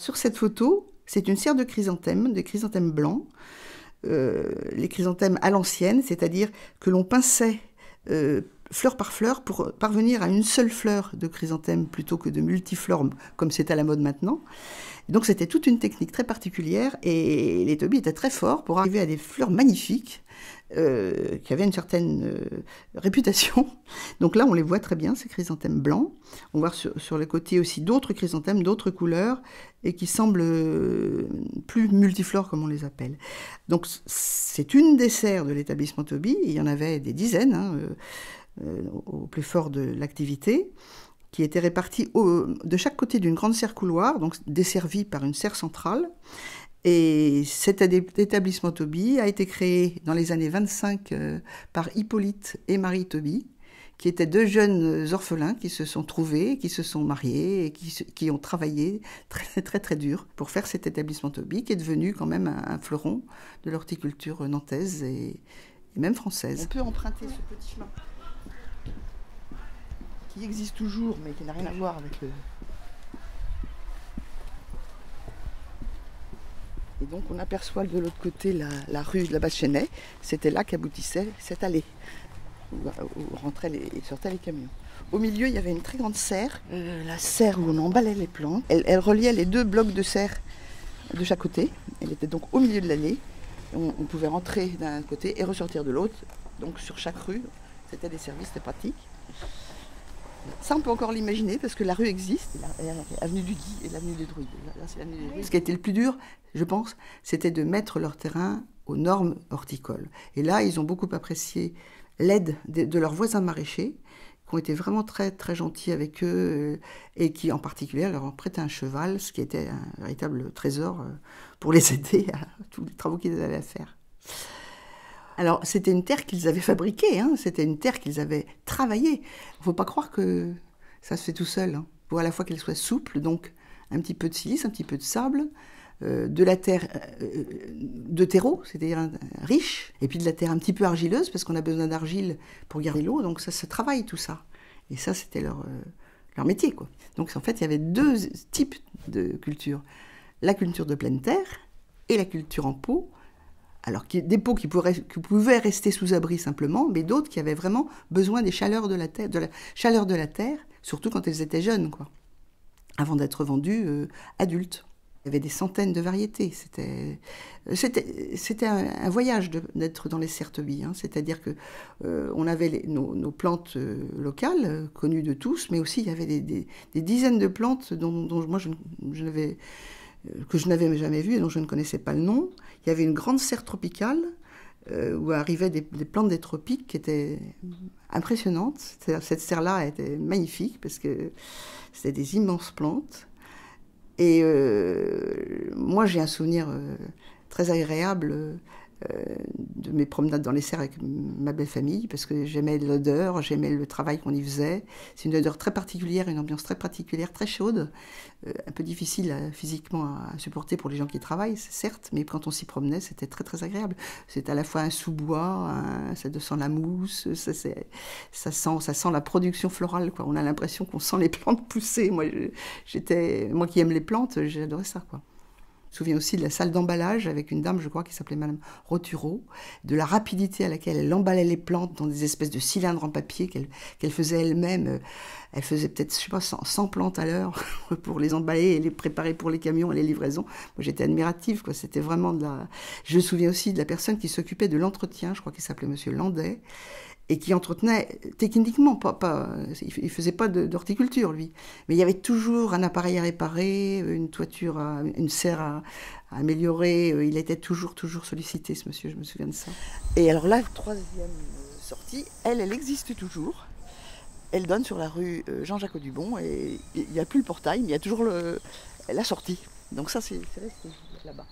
Sur cette photo, c'est une serre de chrysanthèmes, des chrysanthèmes blancs, euh, les chrysanthèmes à l'ancienne, c'est-à-dire que l'on pinçait euh, fleur par fleur pour parvenir à une seule fleur de chrysanthème plutôt que de multiflores comme c'est à la mode maintenant. Donc c'était toute une technique très particulière et les tobies étaient très forts pour arriver à des fleurs magnifiques euh, qui avaient une certaine euh, réputation. Donc là, on les voit très bien, ces chrysanthèmes blancs. On voit sur, sur les côtés aussi d'autres chrysanthèmes, d'autres couleurs, et qui semblent euh, plus multiflores, comme on les appelle. Donc c'est une des serres de l'établissement Toby. Il y en avait des dizaines, hein, au plus fort de l'activité qui étaient répartis de chaque côté d'une grande serre couloir, donc desservie par une serre centrale, et cet établissement Toby a été créé dans les années 25 euh, par Hippolyte et Marie Toby, qui étaient deux jeunes orphelins qui se sont trouvés, qui se sont mariés et qui, ont travaillé très, très très dur pour faire cet établissement Toby, qui est devenu quand même un, fleuron de l'horticulture nantaise et, et, même française. On peut emprunter ce petit chemin qui existe toujours, mais qui n'a rien à voir avec le, donc on aperçoit de l'autre côté la, rue de la basse C'était là qu'aboutissait cette allée où, rentraient et sortaient les camions. Au milieu, il y avait une très grande serre, euh, la serre où on emballait les plantes. Elle, reliait les deux blocs de serre de chaque côté. Elle était donc au milieu de l'allée. On, pouvait rentrer d'un côté et ressortir de l'autre. Donc sur chaque rue, c'était des services, c'était pratique. Ça, on peut encore l'imaginer parce que la rue existe, l'avenue du Guy et l'avenue des Druides. Ce qui a été le plus dur, je pense, c'était de mettre leur terrain aux normes horticoles. Et là, ils ont beaucoup apprécié l'aide de leurs voisins maraîchers qui ont été vraiment très très gentils avec eux euh, et qui en particulier leur ont prêté un cheval, ce qui était un véritable trésor euh, pour les aider à tous les travaux qu'ils avaient à faire. Alors, c'était une terre qu'ils avaient fabriquée, hein. c'était une terre qu'ils avaient travaillée. Il ne faut pas croire que ça se fait tout seul. Hein. Il faut à la fois qu'elle soit souple, donc un petit peu de silice, un petit peu de sable, euh, de la terre euh, de terreau, c'est-à-dire riche, et puis de la terre un petit peu argileuse, parce qu'on a besoin d'argile pour garder l'eau, donc ça se travaille tout ça. Et ça, c'était leur, euh, métier. Donc en fait, il y avait deux types de cultures. La culture de pleine terre et la culture en pot, alors, des pots qui, pouvaient rester sous abri simplement, mais d'autres qui avaient vraiment besoin des chaleurs de la terre, surtout quand elles étaient jeunes, quoi, avant d'être vendues euh, adultes. Il y avait des centaines de variétés. C'était euh, un, un, voyage d'être dans les certes hein. C'est-à-dire que euh, on avait nos, plantes locales, connues de tous, mais aussi il y avait des, dizaines de plantes dont, moi je n'avais euh, que je n'avais jamais vu et dont je ne connaissais pas le nom. Il y avait une grande serre tropicale euh, où arrivaient des, plantes des tropiques qui étaient impressionnantes. Cette serre-là était magnifique parce que c'était des immenses plantes. Et euh, moi, j'ai un souvenir très agréable euh, de mes promenades dans les serres avec ma belle famille, parce que j'aimais l'odeur, j'aimais le travail qu'on y faisait. C'est une odeur très particulière, une ambiance très particulière, très chaude, euh, un peu difficile euh, physiquement à supporter pour les gens qui travaillent, certes, mais quand on s'y promenait, c'était très très agréable. C'est à la fois un sous-bois, ça sent la mousse, ça, ça, sent, ça sent la production florale. Quoi. On a l'impression qu'on sent les plantes pousser. Moi, j'étais, moi qui aime les plantes, j'adorais ça. Quoi me souviens aussi de la salle d'emballage avec une dame, je crois, qui s'appelait Madame Rotureau, de la rapidité à laquelle elle emballait les plantes dans des espèces de cylindres en papier qu'elle faisait elle-même. Euh, elle faisait peut-être, je sais pas, 100, plantes à l'heure pour les emballer et les préparer pour les camions et les livraisons. Moi, j'étais admirative, quoi. C'était vraiment de la. Je me souviens aussi de la personne qui s'occupait de l'entretien, je crois qu'il s'appelait Monsieur Landais, et qui entretenait techniquement pas, pas il faisait pas d'horticulture lui, mais il y avait toujours un appareil à réparer, une toiture, une serre à, améliorer. Il était toujours toujours sollicité ce monsieur, je me souviens de ça. Et alors là, troisième sortie, elle, elle existe toujours. Elle donne sur la rue euh, Jean-Jacques Dubon et il n'y a plus le portail, mais il y a toujours la sortie. Donc ça, c'est resté là-bas.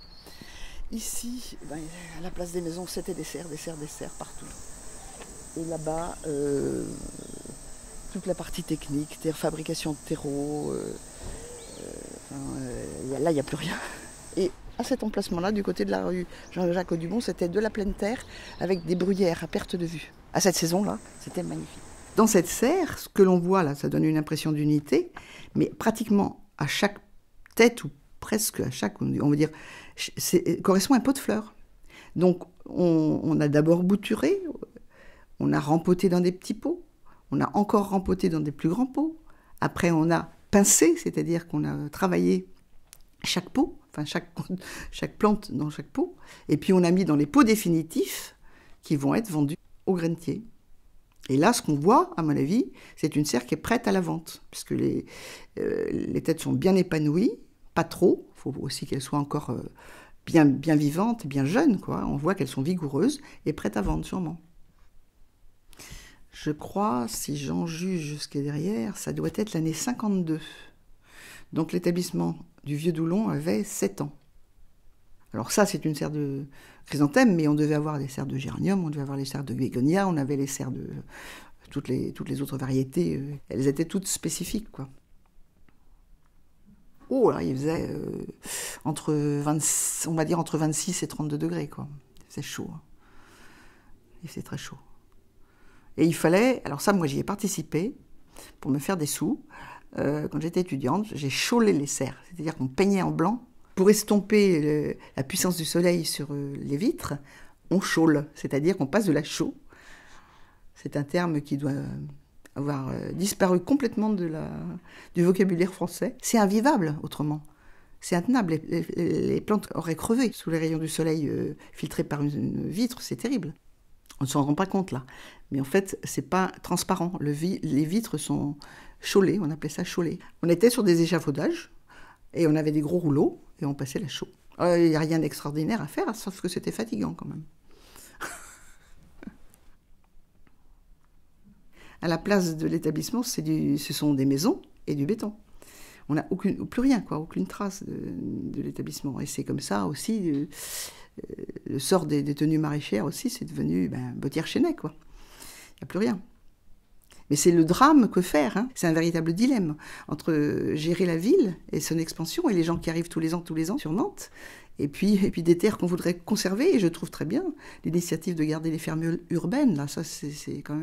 Ici, ben, à la place des maisons, c'était des serres, des serres, des serres partout. Et là-bas, euh, toute la partie technique, terre, fabrication de terreau. Euh, euh, là, il n'y a plus rien. Et à cet emplacement-là, du côté de la rue Jean-Jacques Audubon, c'était de la pleine terre avec des bruyères à perte de vue. À cette saison-là, c'était magnifique. Dans cette serre, ce que l'on voit là, ça donne une impression d'unité, mais pratiquement à chaque tête ou presque à chaque, on va dire, correspond un pot de fleurs. Donc on, on a d'abord bouturé, on a rempoté dans des petits pots, on a encore rempoté dans des plus grands pots. Après, on a pincé, c'est-à-dire qu'on a travaillé chaque pot, enfin chaque, chaque plante dans chaque pot. Et puis, on a mis dans les pots définitifs qui vont être vendus au grenetier. Et là, ce qu'on voit, à mon avis, c'est une serre qui est prête à la vente, puisque les, euh, les têtes sont bien épanouies, pas trop. Il faut aussi qu'elles soient encore euh, bien, bien vivantes, bien jeunes. Quoi. On voit qu'elles sont vigoureuses et prêtes à vendre, sûrement je crois, si j'en juge ce derrière, ça doit être l'année 52. Donc l'établissement du vieux Doulon avait 7 ans. Alors ça, c'est une serre de chrysanthème, mais on devait avoir des serres de géranium, on devait avoir les serres de bégonia, on avait les serres de toutes les, autres variétés. Euh, elles étaient toutes spécifiques, quoi. Oh là, il faisait euh, entre on va dire entre 26 et 32 degrés, quoi. chaud. et hein. c'est très chaud. Et il fallait, alors ça, moi j'y ai participé pour me faire des sous. Euh, quand j'étais étudiante, j'ai chaulé les serres, c'est-à-dire qu'on peignait en blanc. Pour estomper la puissance du soleil sur euh, les vitres, on chaule, c'est-à-dire qu'on passe de la chaux. C'est un terme qui doit avoir euh, disparu complètement du vocabulaire français. C'est invivable autrement. C'est intenable. Les, plantes auraient crevé sous les rayons du soleil filtrés par une vitre. C'est terrible. On ne s'en rend pas compte là. Mais en fait, c'est pas transparent. les vitres sont chaulées, on appelait ça chaulées. On était sur des échafaudages et on avait des gros rouleaux et on passait la chaux. Euh, il n'y a rien d'extraordinaire à faire, sauf que c'était fatigant quand même. à la place de l'établissement, ce sont des maisons et du béton. On n'a plus rien, quoi, aucune trace de, l'établissement. Et c'est comme ça aussi euh, le sort des, tenues maraîchères aussi, c'est devenu ben, bottière quoi. Il n'y a plus rien. Mais c'est le drame que faire. Hein. C'est un véritable dilemme entre euh, gérer la ville et son expansion et les gens qui arrivent tous les ans, tous les ans sur Nantes, et puis, des terres qu'on voudrait conserver. Et je trouve très bien l'initiative de garder les fermes urbaines. Là, ça, c'est quand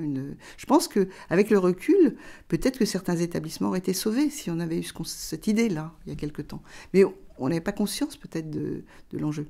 Je pense que avec le recul, peut-être que certains établissements auraient été sauvés si on avait eu cette idée-là il y a quelque temps. Mais on n'avait pas conscience peut-être de l'enjeu.